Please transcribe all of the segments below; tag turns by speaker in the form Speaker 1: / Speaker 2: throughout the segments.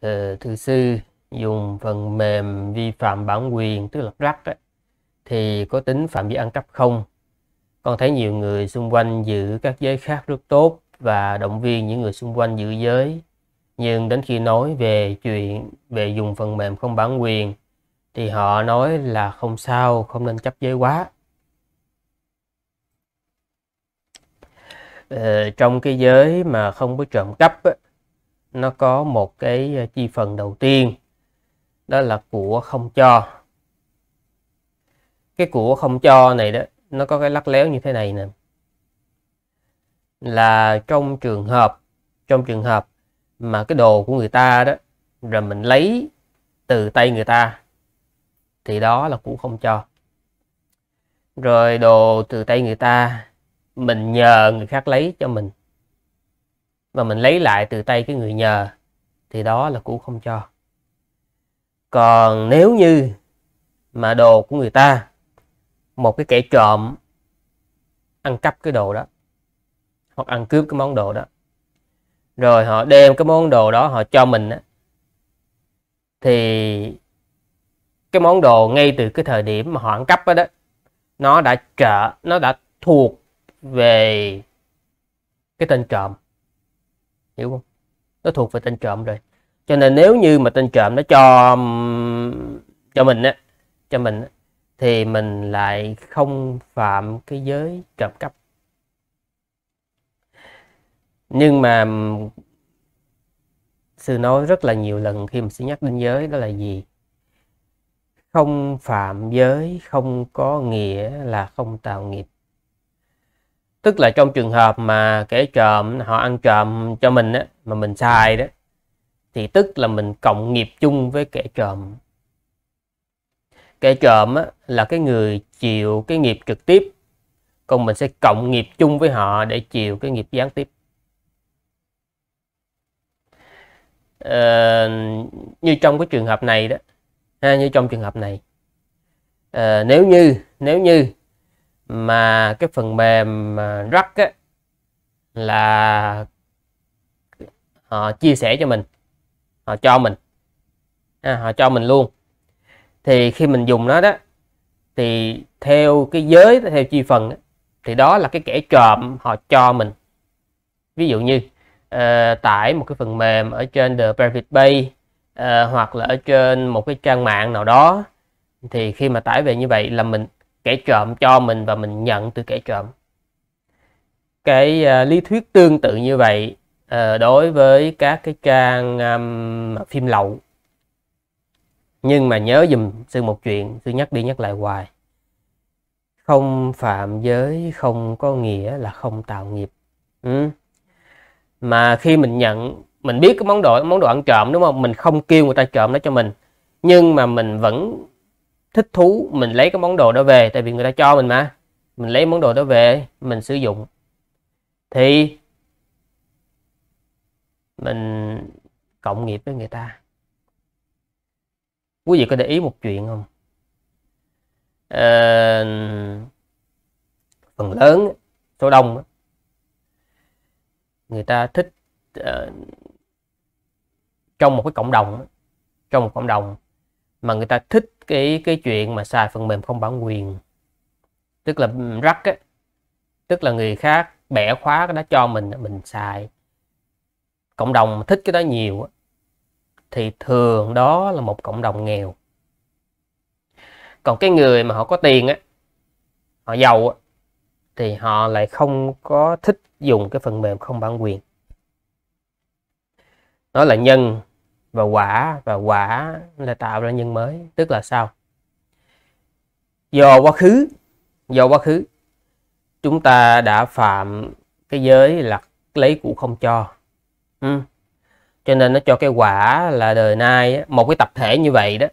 Speaker 1: Ờ, thư sư dùng phần mềm vi phạm bản quyền tức là rắc đó, thì có tính phạm vi ăn cắp không con thấy nhiều người xung quanh giữ các giới khác rất tốt và động viên những người xung quanh giữ giới nhưng đến khi nói về chuyện về dùng phần mềm không bản quyền thì họ nói là không sao không nên chấp giới quá ờ, trong cái giới mà không có trộm cắp ấy nó có một cái ờ, chi phần đầu tiên đó là của không cho cái của không cho này đó nó có cái lắc léo như thế này nè là trong trường hợp trong trường hợp mà cái đồ của người ta đó rồi mình lấy từ tay người ta thì đó là của không cho rồi đồ từ tay người ta mình nhờ người khác lấy cho mình mà mình lấy lại từ tay cái người nhờ thì đó là cũng không cho còn nếu như mà đồ của người ta một cái kẻ trộm ăn cắp cái đồ đó hoặc ăn cướp cái món đồ đó rồi họ đem cái món đồ đó họ cho mình á thì cái món đồ ngay từ cái thời điểm mà họ ăn cắp đó, đó nó đã trở, nó đã thuộc về cái tên trộm hiểu không nó thuộc về tên trộm rồi cho nên nếu như mà tên trộm nó cho cho mình á cho mình á, thì mình lại không phạm cái giới trộm cắp nhưng mà sư nói rất là nhiều lần khi mình sư nhắc đến giới đó là gì không phạm giới không có nghĩa là không tạo nghiệp tức là trong trường hợp mà kẻ trộm họ ăn trộm cho mình á mà mình sai đó thì tức là mình cộng nghiệp chung với kẻ trộm kẻ trộm á, là cái người chịu cái nghiệp trực tiếp còn mình sẽ cộng nghiệp chung với họ để chịu cái nghiệp gián tiếp ờ, như trong cái trường hợp này đó ha, như trong trường hợp này ờ, nếu như nếu như mà cái phần mềm à, Rack á, là họ chia sẻ cho mình họ cho mình à, họ cho mình luôn thì khi mình dùng nó đó thì theo cái giới theo chi phần đó, thì đó là cái kẻ trộm họ cho mình ví dụ như uh, tải một cái phần mềm ở trên the private bay uh, hoặc là ở trên một cái trang mạng nào đó thì khi mà tải về như vậy là mình kẻ trộm cho mình và mình nhận từ kẻ trộm cái uh, lý thuyết tương tự như vậy uh, đối với các cái trang um, phim lậu nhưng mà nhớ dùm sư một chuyện sư nhắc đi nhắc lại hoài không phạm giới không có nghĩa là không tạo nghiệp ừ. mà khi mình nhận mình biết cái món đồ món đồ ăn trộm đúng không mình không kêu người ta trộm nó cho mình nhưng mà mình vẫn thích thú mình lấy cái món đồ đó về tại vì người ta cho mình mà mình lấy món đồ đó về mình sử dụng thì mình cộng nghiệp với người ta quý vị có để ý một chuyện không à, phần lớn số đông người ta thích uh, trong một cái cộng đồng trong một cộng đồng mà người ta thích cái cái chuyện mà xài phần mềm không bản quyền tức là rắc á tức là người khác bẻ khóa cái đó cho mình mình xài cộng đồng thích cái đó nhiều á, thì thường đó là một cộng đồng nghèo còn cái người mà họ có tiền á họ giàu á, thì họ lại không có thích dùng cái phần mềm không bản quyền đó là nhân và quả và quả là tạo ra nhân mới tức là sao do quá khứ do quá khứ chúng ta đã phạm cái giới là lấy cũ không cho ừ. cho nên nó cho cái quả là đời nay một cái tập thể như vậy đó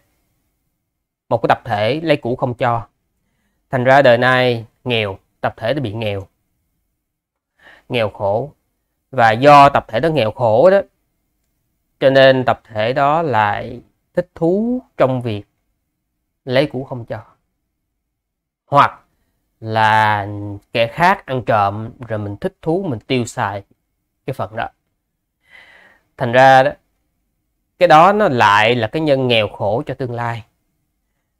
Speaker 1: một cái tập thể lấy cũ không cho thành ra đời nay nghèo tập thể nó bị nghèo nghèo khổ và do tập thể đó nghèo khổ đó cho nên tập thể đó lại thích thú trong việc lấy củ không cho hoặc là kẻ khác ăn trộm rồi mình thích thú mình tiêu xài cái phần đó thành ra đó cái đó nó lại là cái nhân nghèo khổ cho tương lai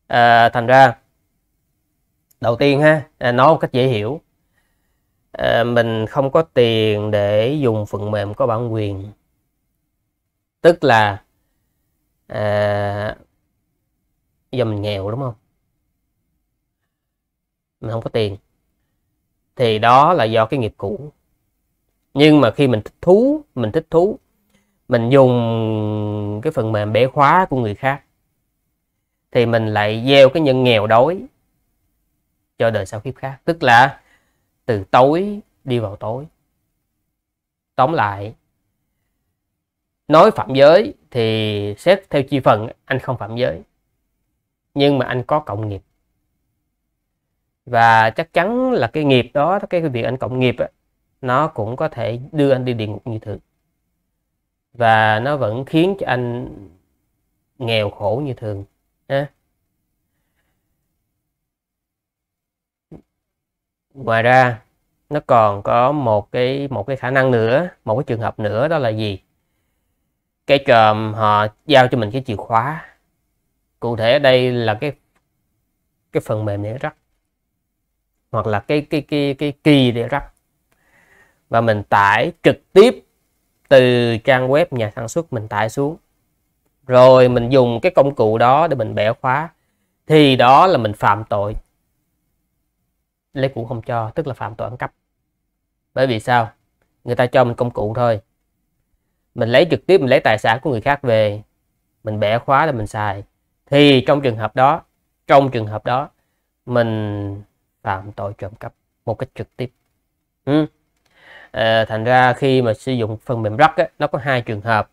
Speaker 1: à, thành ra đầu tiên ha à, nói một cách dễ hiểu à, mình không có tiền để dùng phần mềm có bản quyền tức là à, giờ mình nghèo đúng không mình không có tiền thì đó là do cái nghiệp cũ nhưng mà khi mình thích thú mình thích thú mình dùng cái phần mềm bẻ khóa của người khác thì mình lại gieo cái nhân nghèo đói cho đời sau kiếp khác tức là từ tối đi vào tối tóm lại nói phạm giới thì xét theo chi phần anh không phạm giới nhưng mà anh có cộng nghiệp và chắc chắn là cái nghiệp đó cái việc anh cộng nghiệp nó cũng có thể đưa anh đi địa ngục như thường và nó vẫn khiến cho anh nghèo khổ như thường ha. ngoài ra nó còn có một cái một cái khả năng nữa một cái trường hợp nữa đó là gì cái chòm họ giao cho mình cái chìa khóa cụ thể ở đây là cái cái phần mềm để rắc hoặc là cái cái cái cái kỳ để rắc và mình tải trực tiếp từ trang web nhà sản xuất mình tải xuống rồi mình dùng cái công cụ đó để mình bẻ khóa thì đó là mình phạm tội lấy cũng không cho tức là phạm tội ăn cắp bởi vì sao người ta cho mình công cụ thôi mình lấy trực tiếp mình lấy tài sản của người khác về mình bẻ khóa là mình xài thì trong trường hợp đó trong trường hợp đó mình phạm tội trộm cắp một cách trực tiếp ừ. à, thành ra khi mà sử dụng phần mềm rắc nó có hai trường hợp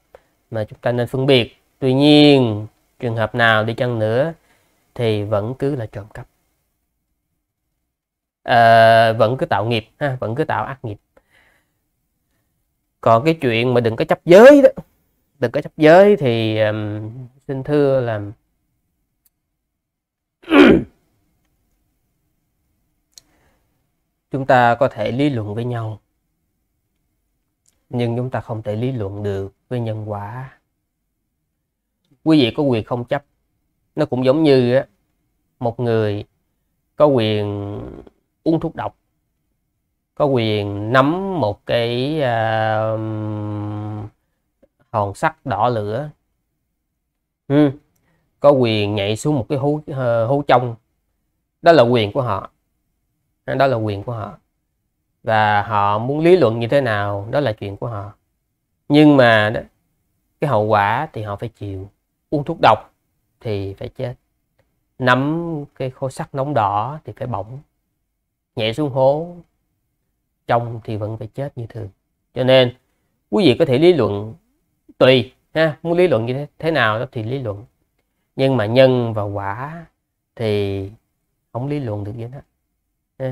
Speaker 1: mà chúng ta nên phân biệt tuy nhiên trường hợp nào đi chăng nữa thì vẫn cứ là trộm cắp à, vẫn cứ tạo nghiệp ha vẫn cứ tạo ác nghiệp còn cái chuyện mà đừng có chấp giới đó đừng có chấp giới thì um, xin thưa là chúng ta có thể lý luận với nhau nhưng chúng ta không thể lý luận được với nhân quả quý vị có quyền không chấp nó cũng giống như một người có quyền uống thuốc độc có quyền nắm một cái uh, hòn sắt đỏ lửa ừ. có quyền nhảy xuống một cái hố ờ, hố trong đó là quyền của họ đó là quyền của họ và họ muốn lý luận như thế nào đó là chuyện của họ nhưng mà đó, cái hậu quả thì họ phải chịu uống thuốc độc thì phải chết nắm cái khối sắt nóng đỏ thì phải bỏng nhảy xuống hố trong thì vẫn phải chết như thường cho nên quý vị có thể lý luận tùy ha muốn lý luận như thế, nào đó thì lý luận nhưng mà nhân và quả thì không lý luận được gì hết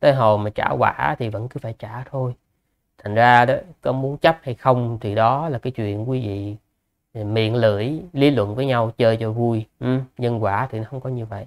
Speaker 1: tới hồi mà trả quả thì vẫn cứ phải trả thôi thành ra đó có muốn chấp hay không thì đó là cái chuyện quý vị ừ, miệng lưỡi lý luận với nhau chơi cho vui ừ, nhân quả thì nó không có như vậy